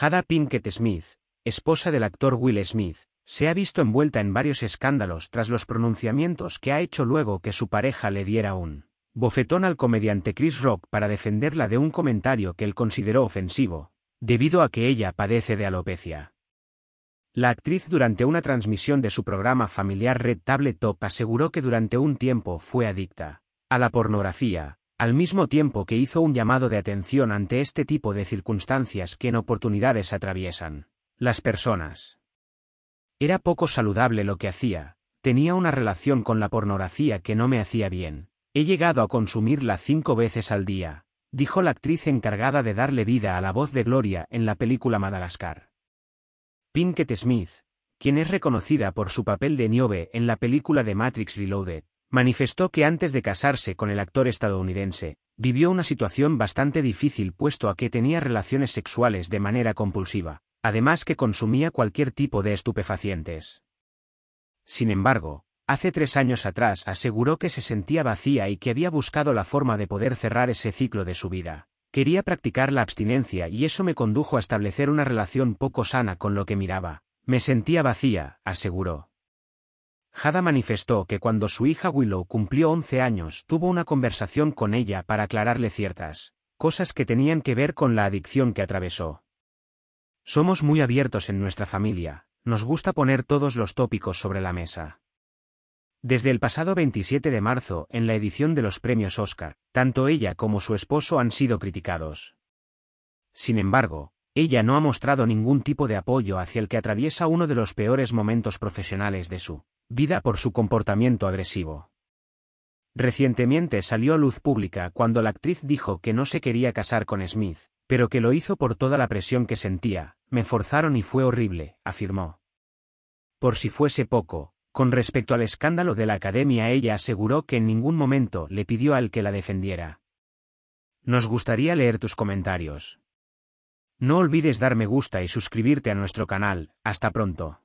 Jada Pinkett Smith, esposa del actor Will Smith, se ha visto envuelta en varios escándalos tras los pronunciamientos que ha hecho luego que su pareja le diera un bofetón al comediante Chris Rock para defenderla de un comentario que él consideró ofensivo, debido a que ella padece de alopecia. La actriz durante una transmisión de su programa familiar Red Table Top aseguró que durante un tiempo fue adicta a la pornografía, al mismo tiempo que hizo un llamado de atención ante este tipo de circunstancias que en oportunidades atraviesan las personas. Era poco saludable lo que hacía, tenía una relación con la pornografía que no me hacía bien. He llegado a consumirla cinco veces al día, dijo la actriz encargada de darle vida a la voz de Gloria en la película Madagascar. Pinkett Smith, quien es reconocida por su papel de Niobe en la película de Matrix Reloaded, manifestó que antes de casarse con el actor estadounidense, vivió una situación bastante difícil puesto a que tenía relaciones sexuales de manera compulsiva, además que consumía cualquier tipo de estupefacientes. Sin embargo, hace tres años atrás aseguró que se sentía vacía y que había buscado la forma de poder cerrar ese ciclo de su vida. Quería practicar la abstinencia y eso me condujo a establecer una relación poco sana con lo que miraba. Me sentía vacía, aseguró. Hada manifestó que cuando su hija Willow cumplió 11 años tuvo una conversación con ella para aclararle ciertas cosas que tenían que ver con la adicción que atravesó. Somos muy abiertos en nuestra familia, nos gusta poner todos los tópicos sobre la mesa. Desde el pasado 27 de marzo, en la edición de los premios Oscar, tanto ella como su esposo han sido criticados. Sin embargo, ella no ha mostrado ningún tipo de apoyo hacia el que atraviesa uno de los peores momentos profesionales de su vida por su comportamiento agresivo. Recientemente salió a luz pública cuando la actriz dijo que no se quería casar con Smith, pero que lo hizo por toda la presión que sentía, me forzaron y fue horrible, afirmó. Por si fuese poco, con respecto al escándalo de la academia ella aseguró que en ningún momento le pidió al que la defendiera. Nos gustaría leer tus comentarios. No olvides dar me gusta y suscribirte a nuestro canal, hasta pronto.